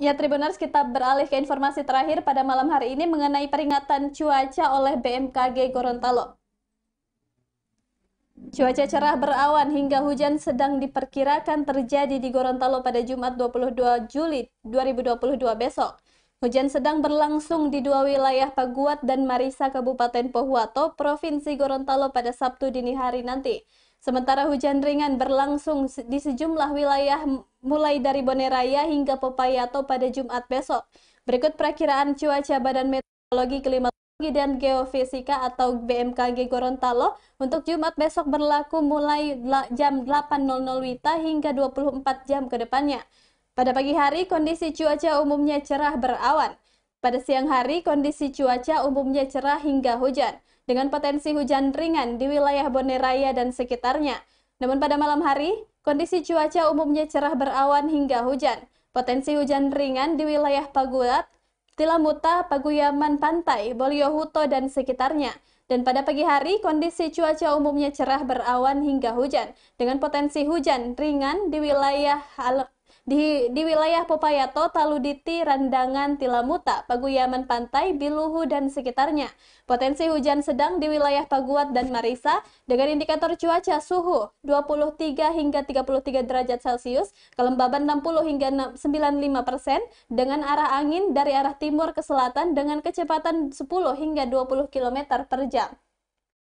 Ya Tribuners, kita beralih ke informasi terakhir pada malam hari ini mengenai peringatan cuaca oleh BMKG Gorontalo. Cuaca cerah berawan hingga hujan sedang diperkirakan terjadi di Gorontalo pada Jumat 22 Juli 2022 besok. Hujan sedang berlangsung di dua wilayah Paguat dan Marisa Kabupaten Pohuwato, Provinsi Gorontalo pada Sabtu dini hari nanti. Sementara hujan ringan berlangsung di sejumlah wilayah mulai dari Boneraya hingga Popayato pada Jumat besok. Berikut perakiraan cuaca Badan Meteorologi Klimatologi dan Geofisika atau BMKG Gorontalo untuk Jumat besok berlaku mulai jam 8.00 WITA hingga 24 jam ke depannya. Pada pagi hari, kondisi cuaca umumnya cerah berawan. Pada siang hari, kondisi cuaca umumnya cerah hingga hujan, dengan potensi hujan ringan di wilayah Raya dan sekitarnya. Namun pada malam hari, kondisi cuaca umumnya cerah berawan hingga hujan. Potensi hujan ringan di wilayah Pagulat, Tilamuta, Paguyaman, Pantai, Boliohuto, dan sekitarnya. Dan pada pagi hari, kondisi cuaca umumnya cerah berawan hingga hujan, dengan potensi hujan ringan di wilayah Al di, di wilayah Popayato, Taluditi, Randangan, Tilamuta, Paguyaman Pantai, Biluhu, dan sekitarnya. Potensi hujan sedang di wilayah Paguat dan Marisa dengan indikator cuaca suhu 23 hingga 33 derajat Celcius, kelembaban 60 hingga 95 persen, dengan arah angin dari arah timur ke selatan dengan kecepatan 10 hingga 20 km per jam.